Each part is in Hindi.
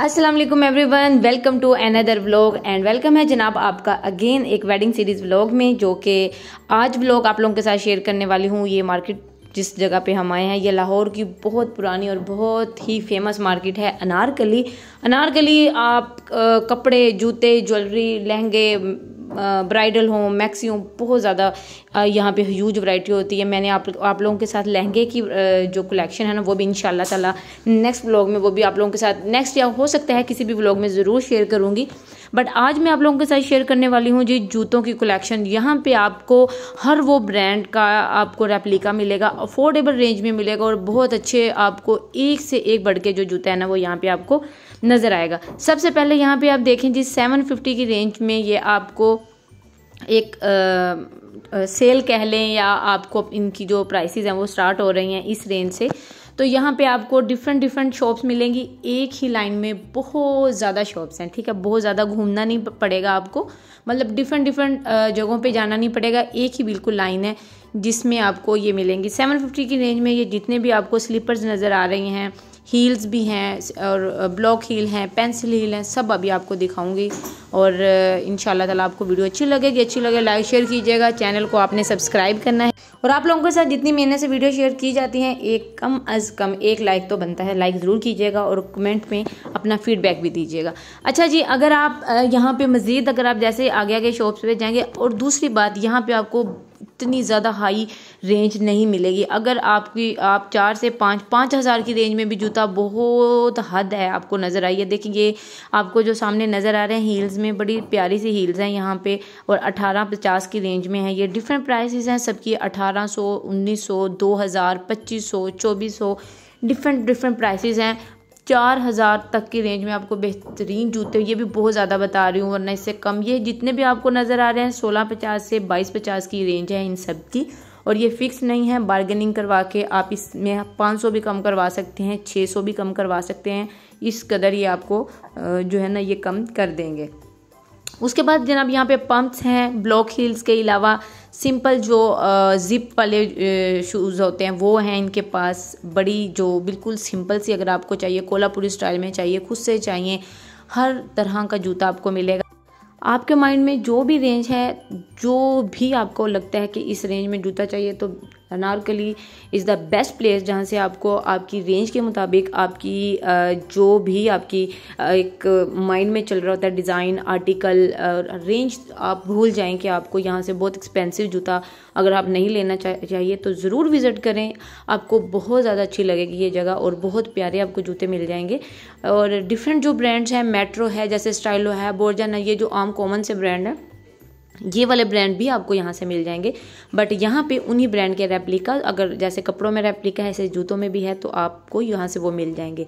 Aslam everyone welcome to another vlog and welcome है जनाब आपका अगेन एक वेडिंग सीरीज़ व्लॉग में जो कि आज व्लॉग आप लोगों के साथ शेयर करने वाली हूँ ये मार्केट जिस जगह पे हम आए हैं ये लाहौर की बहुत पुरानी और बहुत ही फेमस मार्केट है अनारकली अनारकली आप आ, कपड़े जूते ज्वेलरी लहंगे ब्राइडल हो मैक्सी हो बहुत ज़्यादा यहाँ पे ह्यूज वैरायटी होती है मैंने आप आप लोगों के साथ लहंगे की जो कलेक्शन है ना वो भी इन ताला नेक्स्ट ब्लॉग में वो भी आप लोगों के साथ नेक्स्ट या हो सकता है किसी भी ब्लॉग में ज़रूर शेयर करूँगी बट आज मैं आप लोगों के साथ शेयर करने वाली हूँ जी जूतों की कलेक्शन यहाँ पे आपको हर वो ब्रांड का आपको रेप्लिका मिलेगा अफोर्डेबल रेंज में मिलेगा और बहुत अच्छे आपको एक से एक बढ़ के जो जूता है ना वो यहाँ पे आपको नज़र आएगा सबसे पहले यहाँ पे आप देखें जी 750 की रेंज में ये आपको एक आ, आ, सेल कह लें या आपको इनकी जो प्राइसेस हैं वो स्टार्ट हो रही हैं इस रेंज से तो यहाँ पे आपको डिफरेंट डिफरेंट शॉप्स मिलेंगी एक ही लाइन में बहुत ज़्यादा शॉप्स हैं ठीक है बहुत ज़्यादा घूमना नहीं पड़ेगा आपको मतलब डिफरेंट डिफरेंट जगहों पे जाना नहीं पड़ेगा एक ही बिल्कुल लाइन है जिसमें आपको ये मिलेंगी 750 की रेंज में ये जितने भी आपको स्लीपर्स नज़र आ रही हैं हील्स भी हैं और ब्लॉक हील हैं पेंसिल हील हैं सब अभी आपको दिखाऊंगी और इन ताला आपको वीडियो अच्छी लगेगी अच्छी लगे लाइक शेयर कीजिएगा चैनल को आपने सब्सक्राइब करना है और आप लोगों के साथ जितनी मेहनत से वीडियो शेयर की जाती है एक कम अज़ कम एक लाइक तो बनता है लाइक ज़रूर कीजिएगा और कमेंट में अपना फीडबैक भी दीजिएगा अच्छा जी अगर आप यहाँ पर मज़ीद अगर आप जैसे आगे आगे शॉप्स पर जाएंगे और दूसरी बात यहाँ पर आपको इतनी ज़्यादा हाई रेंज नहीं मिलेगी अगर आपकी आप चार से पाँच पाँच हज़ार की रेंज में भी जूता बहुत हद है आपको नज़र आई है देखिए ये आपको जो सामने नज़र आ रहे हैं हील्स में बड़ी प्यारी सी हील्स हैं यहाँ पे और अठारह पचास की रेंज में है ये डिफरेंट प्राइसेस हैं सबकी अठारह सौ उन्नीस सौ दो हज़ार पच्चीस सौ चौबीस सौ डिफरेंट डिफरेंट प्राइसेस हैं चार हज़ार तक की रेंज में आपको बेहतरीन जूते ये भी बहुत ज़्यादा बता रही हूँ वरना इससे कम ये जितने भी आपको नज़र आ रहे हैं सोलह पचास से बाईस पचास की रेंज है इन सब की और ये फिक्स नहीं है बार्गेनिंग करवा के आप इसमें पाँच सौ भी कम करवा सकते हैं छः सौ भी कम करवा सकते हैं इस कदर ये आपको जो है ना ये कम कर देंगे उसके बाद जनाब यहाँ पे पम्प्स हैं ब्लॉक हील्स के अलावा सिंपल जो ज़िप वाले शूज़ होते हैं वो हैं इनके पास बड़ी जो बिल्कुल सिंपल सी अगर आपको चाहिए कोल्हापुरी स्टाइल में चाहिए खुद से चाहिए हर तरह का जूता आपको मिलेगा आपके माइंड में जो भी रेंज है जो भी आपको लगता है कि इस रेंज में जूता चाहिए तो Anarkali is the best place जहाँ से आपको आपकी रेंज के मुताबिक आपकी जो भी आपकी एक माइंड में चल रहा होता है डिज़ाइन आर्टिकल रेंज आप भूल जाएं कि आपको यहाँ से बहुत एक्सपेंसिव जूता अगर आप नहीं लेना चाहिए तो ज़रूर विज़िट करें आपको बहुत ज़्यादा अच्छी लगेगी ये जगह और बहुत प्यारे आपको जूते मिल जाएंगे और डिफरेंट जो ब्रांड्स हैं मेट्रो है जैसे स्टाइलो है बोर्जाना ये जो आम कॉमन से ब्रांड है ये वाले ब्रांड भी आपको यहाँ से मिल जाएंगे बट यहाँ पे उन्हीं ब्रांड के रेप्लिका अगर जैसे कपड़ों में रेप्लिका है ऐसे जूतों में भी है तो आपको यहाँ से वो मिल जाएंगे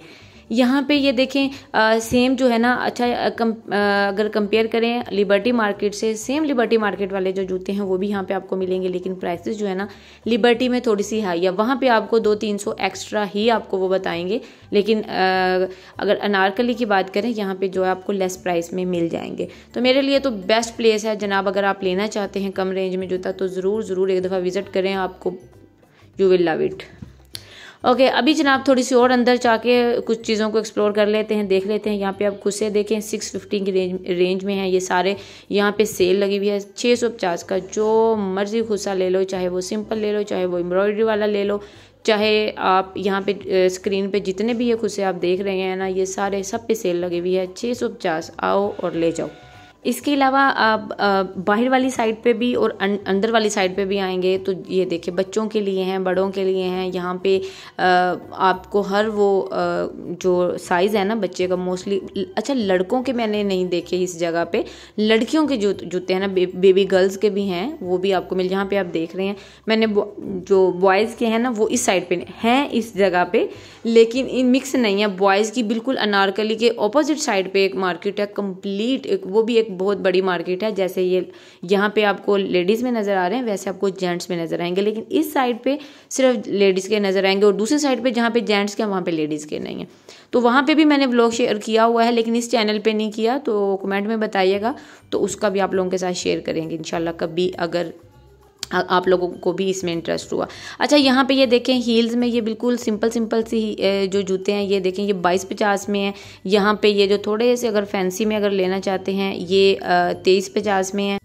यहाँ पे ये देखें आ, सेम जो है ना अच्छा कम, आ, अगर कंपेयर करें लिबर्टी मार्केट से सेम लिबर्टी मार्केट वाले जो जूते हैं वो भी यहाँ पे आपको मिलेंगे लेकिन प्राइसेस जो है ना लिबर्टी में थोड़ी सी हाई है वहाँ पे आपको दो तीन सौ एक्स्ट्रा ही आपको वो बताएंगे लेकिन आ, अगर अनारकली की बात करें यहाँ पर जो है आपको लेस प्राइस में मिल जाएंगे तो मेरे लिए तो बेस्ट प्लेस है जनाब अगर आप लेना चाहते हैं कम रेंज में जूता तो ज़रूर ज़रूर एक दफ़ा विज़िट करें आपको you will love it okay अभी जनाब थोड़ी सी और अंदर जाके कुछ चीज़ों को एक्सप्लोर कर लेते हैं देख लेते हैं यहाँ पे आप खुद से देखें सिक्स फिफ्टी की रेंज रेंज में है ये सारे यहाँ पे सेल लगी हुई है छः सौ पचास का जो मर्ज़ी खुस्सा ले लो चाहे वो सिंपल ले लो चाहे वो एम्ब्रॉयडरी वाला ले लो चाहे आप यहाँ पे स्क्रीन पे जितने भी ये खुशे आप देख रहे हैं ना ये सारे सब पे सेल लगी हुई है छः सौ पचास आओ और ले जाओ इसके अलावा आप बाहर वाली साइड पे भी और अं-, अंदर वाली साइड पे भी आएंगे तो ये देखिए बच्चों के लिए हैं बड़ों के लिए हैं यहाँ पे आपको हर वो जो साइज़ है ना बच्चे का मोस्टली अच्छा लड़कों के मैंने नहीं देखे इस जगह पे लड़कियों के जो जूते हैं ना बे, बेबी गर्ल्स के भी हैं वो भी आपको मिल जहाँ पर आप देख रहे हैं मैंने जो बॉयज़ के हैं ना वो इस साइड पर हैं इस जगह पर लेकिन इन मिक्स नहीं है बॉयज़ की बिल्कुल अनारकली के अपोजिट साइड पर एक मार्केट है कम्प्लीट एक वो भी एक बहुत बड़ी मार्केट है जैसे ये यहाँ पे आपको लेडीज़ में नज़र आ रहे हैं वैसे आपको जेंट्स में नज़र आएंगे लेकिन इस साइड पे सिर्फ लेडीज़ के नज़र आएंगे और दूसरी साइड पे जहाँ पे जेंट्स के हैं वहाँ पे लेडीज़ के नहीं है तो वहाँ पे भी मैंने ब्लॉग शेयर किया हुआ है लेकिन इस चैनल पर नहीं किया तो कमेंट में बताइएगा तो उसका भी आप लोगों के साथ शेयर करेंगे इनशाला कभी अगर आप लोगों को भी इसमें इंटरेस्ट हुआ अच्छा यहाँ पे ये देखें हील्स में ये बिल्कुल सिंपल सिंपल सी जो जूते हैं ये देखें ये बाईस पचास में है यहाँ पे ये जो थोड़े से अगर फैंसी में अगर लेना चाहते हैं ये तेईस पचास में है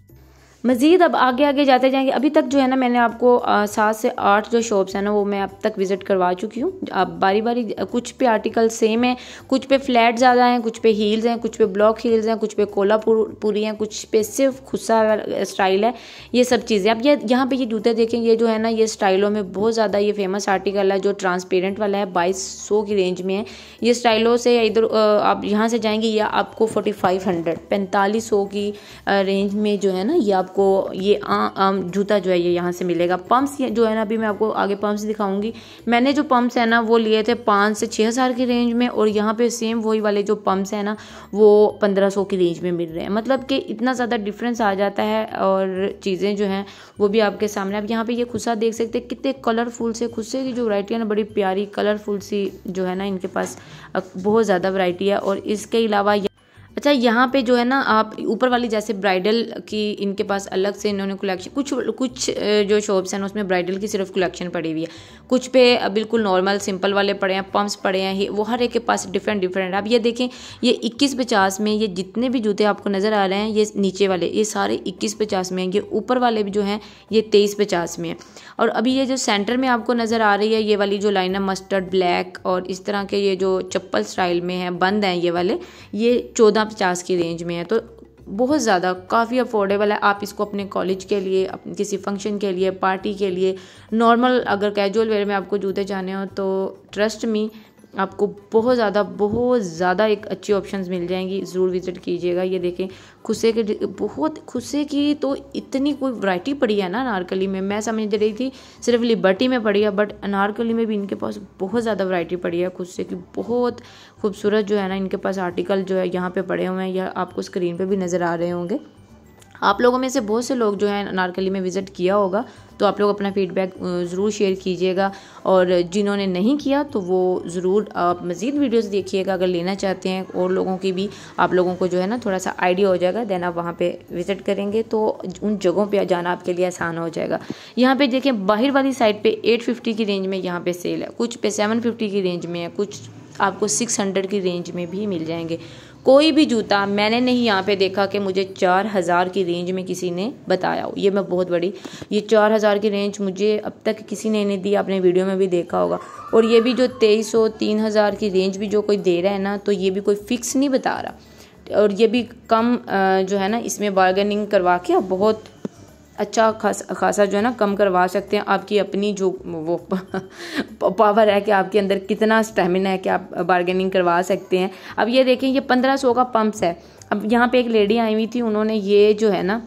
मज़ीद अब आगे आगे जाते जाएंगे अभी तक जो है ना मैंने आपको सात से आठ जो शॉप्स हैं ना वो मैं अब तक विज़िट करवा चुकी हूँ अब बारी बारी कुछ पे आर्टिकल सेम हैं कुछ पे फ्लैट ज़्यादा हैं कुछ पे हील्स हैं कुछ पे ब्लॉक हील्स हैं कुछ पे कोलापुरी हैं कुछ पे सिर्फ खुस्सा स्टाइल है ये सब चीज़ें अब ये यहाँ पर ये जूते देखें ये जो है ना ये स्टाइलों में बहुत ज़्यादा ये फेमस आर्टिकल है जो ट्रांसपेरेंट वाला है बाईस सौ की रेंज में है ये स्टाइलों से इधर आप यहाँ से जाएंगे या आपको फोर्टी फाइव हंड्रेड पैंतालीस सौ की रेंज में जो है ना ये आप आपको ये आ, आ, जूता जो है ये यहाँ से मिलेगा पम्प्स जो है ना अभी मैं आपको आगे पम्प्स दिखाऊंगी मैंने जो पम्प्स है ना वो लिए थे पाँच से छः हज़ार की रेंज में और यहाँ पे सेम वही वाले जो पम्प्स हैं ना वो पंद्रह सौ की रेंज में मिल रहे हैं मतलब कि इतना ज़्यादा डिफरेंस आ जाता है और चीज़ें जो हैं वो भी आपके सामने आप यहाँ पर ये खुशा देख सकते हैं कितने कलरफुल से खुशे की जो वरायटी है ना बड़ी प्यारी कलरफुल सी जो है ना इनके पास बहुत ज़्यादा वरायटी है और इसके अलावा अच्छा यहाँ पे जो है ना आप ऊपर वाली जैसे ब्राइडल की इनके पास अलग से इन्होंने कलेक्शन कुछ कुछ जो शॉप्स हैं उसमें ब्राइडल की सिर्फ कलेक्शन पड़ी हुई है कुछ पे बिल्कुल नॉर्मल सिंपल वाले पड़े हैं पम्प्स पड़े हैं वो हर एक के पास डिफरेंट डिफरेंट आप ये देखें ये इक्कीस पचास में ये जितने भी जूते आपको नज़र आ रहे हैं ये नीचे वाले ये सारे इक्कीस पचास में हैं ये ऊपर वाले भी जो हैं ये तेईस पचास में है और अभी ये जो सेंटर में आपको नज़र आ रही है ये वाली जो लाइन है मस्टर्ड ब्लैक और इस तरह के ये जो चप्पल स्टाइल में है बंद हैं ये वाले ये चौदह पचास की रेंज में है तो बहुत ज़्यादा काफ़ी अफोर्डेबल है आप इसको अपने कॉलेज के लिए किसी फंक्शन के लिए पार्टी के लिए नॉर्मल अगर कैजुअल वेयर में आपको जूते जाने हो तो ट्रस्ट मी आपको बहुत ज़्यादा बहुत ज़्यादा एक अच्छी ऑप्शंस मिल जाएंगी ज़रूर विज़िट कीजिएगा ये देखें खुसे के बहुत खुसे की तो इतनी कोई वैरायटी पड़ी है ना अनारकली में मैं समझ रही थी सिर्फ लिबर्टी में पड़ी है बट अनारकली में भी इनके पास बहुत ज़्यादा वैरायटी पड़ी है खुसे की बहुत खूबसूरत जो है ना इनके पास आर्टिकल जो है यहाँ पर पड़े हुए हैं या आपको स्क्रीन पर भी नज़र आ रहे होंगे आप लोगों में से बहुत से लोग जो हैं अनारकली में विज़िट किया होगा तो आप लोग अपना फीडबैक ज़रूर शेयर कीजिएगा और जिन्होंने नहीं किया तो वो ज़रूर आप मज़ीद वीडियोस देखिएगा अगर लेना चाहते हैं और लोगों की भी आप लोगों को जो है ना थोड़ा सा आइडिया हो जाएगा देन आप वहाँ पे विज़िट करेंगे तो उन जगहों पे जाना आपके लिए आसान हो जाएगा यहाँ पे देखें बाहर वाली साइड पर एट की रेंज में यहाँ पर सेल है कुछ पे सेवन की रेंज में है कुछ आपको सिक्स की रेंज में भी मिल जाएंगे कोई भी जूता मैंने नहीं यहाँ पे देखा कि मुझे चार हज़ार की रेंज में किसी ने बताया हो ये मैं बहुत बड़ी ये चार हज़ार की रेंज मुझे अब तक किसी ने नहीं दी आपने वीडियो में भी देखा होगा और ये भी जो तेईस सौ तीन हज़ार की रेंज भी जो कोई दे रहा है ना तो ये भी कोई फ़िक्स नहीं बता रहा और ये भी कम जो है ना इसमें बार्गेनिंग करवा के बहुत अच्छा खास खासा जो है ना कम करवा सकते हैं आपकी अपनी जो वो पावर है कि आपके अंदर कितना स्टेमिना है कि आप बार्गेनिंग करवा सकते हैं अब ये देखें ये पंद्रह सौ का पम्प्स है अब यहाँ पे एक लेडी आई हुई थी उन्होंने ये जो है ना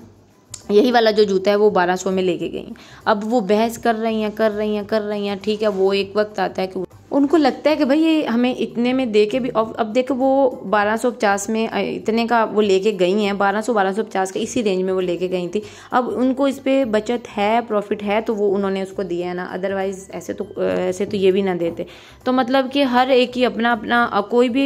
यही वाला जो जूता है वो बारह सौ में लेके गई अब वो बहस कर रही हैं कर रही हैं कर रही हैं ठीक है वो एक वक्त आता है कि उनको लगता है कि भाई ये हमें इतने में दे के भी अब देखो वो पचास में इतने का वो लेके गई हैं बारह बारह सौ सौ पचास का इसी रेंज में वो लेके गई थी अब उनको इस पर बचत है प्रॉफिट है तो वो उन्होंने उसको दिया है ना अदरवाइज़ ऐसे तो ऐसे तो ये भी ना देते तो मतलब कि हर एक ही अपना अपना कोई भी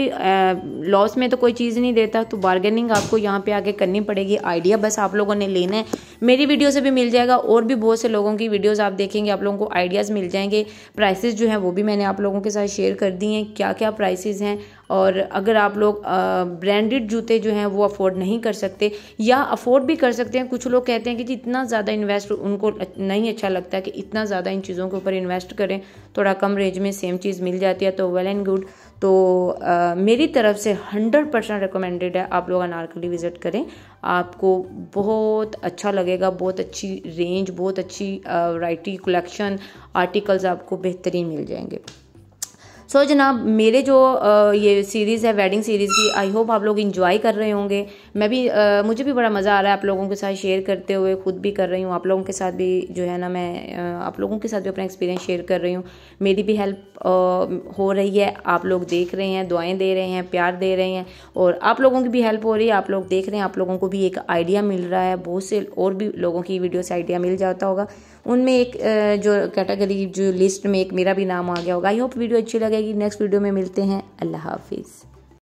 लॉस में तो कोई चीज़ नहीं देता तो बार्गेनिंग आपको यहाँ पर आके करनी पड़ेगी आइडिया बस आप लोगों ने लेना है मेरी वीडियो से भी मिल जाएगा और भी बहुत से लोगों की वीडियोज़ आप देखेंगे आप लोगों को आइडियाज़ मिल जाएंगे प्राइसेज जो हैं वो भी मैंने आप लोगों लोगों के साथ शेयर कर दी हैं क्या क्या प्राइसेस हैं और अगर आप लोग ब्रांडेड जूते जो हैं वो अफोर्ड नहीं कर सकते या अफोर्ड भी कर सकते हैं कुछ लोग कहते हैं कि जी इतना ज़्यादा इन्वेस्ट उनको नहीं अच्छा लगता कि इतना ज़्यादा इन चीज़ों के ऊपर इन्वेस्ट करें थोड़ा कम रेंज में सेम चीज़ मिल जाती है तो वेल एंड गुड तो आ, मेरी तरफ से हंड्रेड परसेंट रिकमेंडेड है आप लोग अनारकली विज़िट करें आपको बहुत अच्छा लगेगा बहुत अच्छी रेंज बहुत अच्छी वैरायटी कलेक्शन आर्टिकल्स आपको बेहतरीन मिल जाएंगे सो so, जनाब मेरे जो ये सीरीज़ है वेडिंग सीरीज़ की आई होप आप लोग इन्जॉय कर रहे होंगे मैं भी मुझे भी बड़ा मज़ा आ रहा है आप लोगों के साथ शेयर करते हुए खुद भी कर रही हूँ आप लोगों के साथ भी जो है ना मैं आप लोगों के साथ भी अपना एक्सपीरियंस शेयर कर रही हूँ मेरी भी हेल्प हो रही है आप लोग देख रहे हैं दुआएं दे रहे हैं प्यार दे रहे हैं और आप लोगों की भी हेल्प हो रही है आप लोग देख रहे हैं आप लोगों को भी एक आइडिया मिल रहा है बहुत से और भी लोगों की वीडियो से आइडिया मिल जाता होगा उनमें एक जो कैटेगरी जो लिस्ट में एक मेरा भी नाम आ गया होगा आई होप वीडियो अच्छी लगेगी नेक्स्ट वीडियो में मिलते हैं अल्लाह हाफिज़